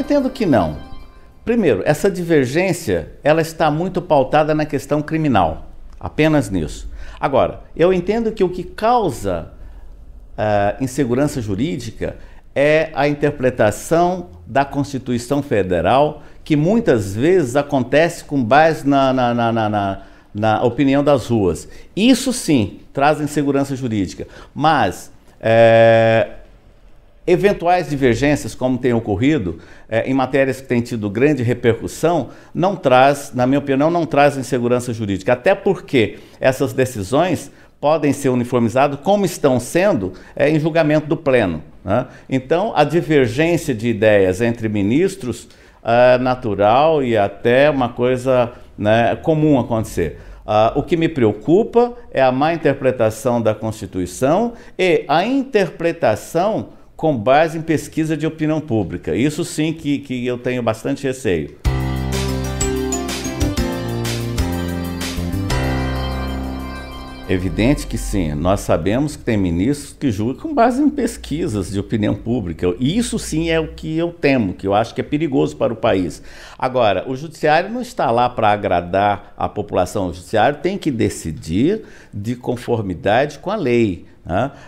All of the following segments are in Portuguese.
Eu entendo que não. Primeiro, essa divergência ela está muito pautada na questão criminal, apenas nisso. Agora, eu entendo que o que causa uh, insegurança jurídica é a interpretação da Constituição Federal, que muitas vezes acontece com base na, na, na, na, na opinião das ruas. Isso sim traz insegurança jurídica, mas eh, Eventuais divergências, como tem ocorrido é, em matérias que têm tido grande repercussão, não traz, na minha opinião, não traz insegurança jurídica. Até porque essas decisões podem ser uniformizadas, como estão sendo, é, em julgamento do pleno. Né? Então, a divergência de ideias entre ministros é natural e até uma coisa né, comum acontecer. Uh, o que me preocupa é a má interpretação da Constituição e a interpretação com base em pesquisa de opinião pública. Isso sim que, que eu tenho bastante receio. Evidente que sim, nós sabemos que tem ministros que julgam com base em pesquisas de opinião pública. E isso sim é o que eu temo, que eu acho que é perigoso para o país. Agora, o judiciário não está lá para agradar a população. O judiciário tem que decidir de conformidade com a lei.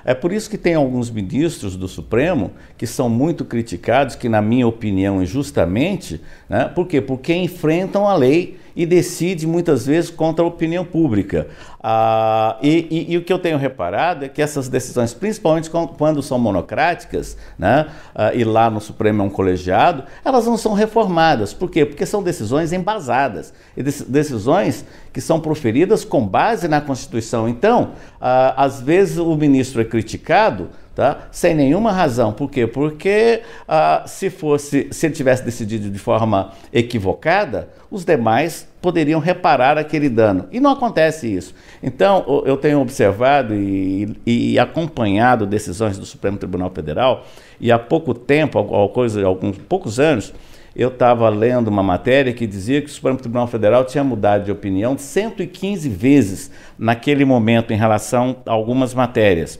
É por isso que tem alguns ministros do Supremo que são muito criticados, que, na minha opinião, injustamente, né? por quê? Porque enfrentam a lei e decidem muitas vezes contra a opinião pública. Ah, e, e, e, o que eu tenho reparado é que essas decisões, principalmente quando são monocráticas, né, ah, e lá no Supremo é um colegiado, elas não são reformadas. Por quê? Porque são decisões embasadas, e decisões que são proferidas com base na Constituição. Então, ah, às vezes o ministro é criticado, Tá? Sem nenhuma razão. Por quê? Porque ah, se fosse, se ele tivesse decidido de forma equivocada, os demais poderiam reparar aquele dano. E não acontece isso. Então, eu tenho observado e, e acompanhado decisões do Supremo Tribunal Federal, e há pouco tempo, coisa, há alguns poucos anos, eu estava lendo uma matéria que dizia que o Supremo Tribunal Federal tinha mudado de opinião 115 vezes naquele momento em relação a algumas matérias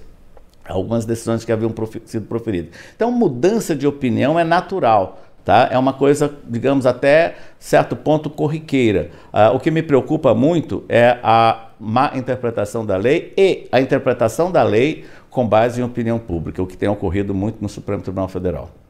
algumas decisões que haviam sido proferidas. Então, mudança de opinião é natural. Tá? É uma coisa, digamos, até certo ponto corriqueira. Uh, o que me preocupa muito é a má interpretação da lei e a interpretação da lei com base em opinião pública, o que tem ocorrido muito no Supremo Tribunal Federal.